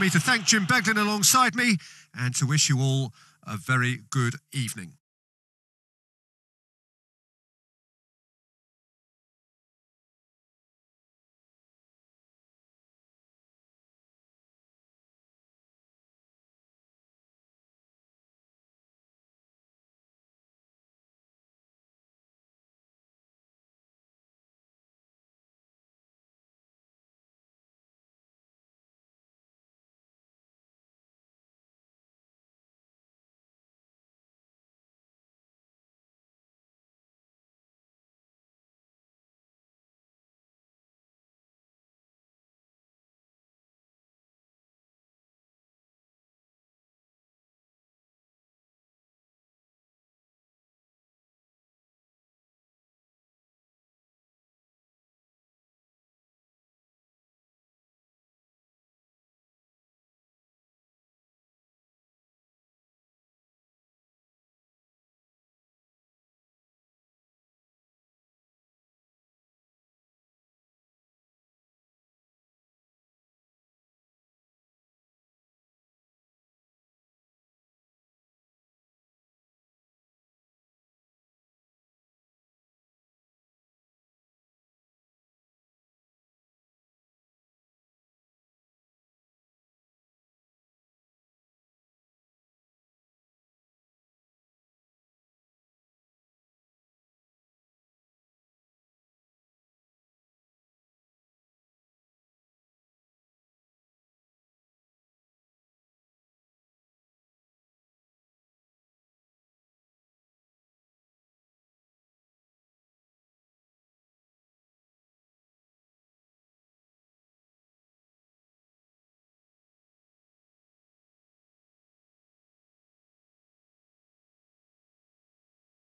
me to thank Jim Beglin alongside me and to wish you all a very good evening.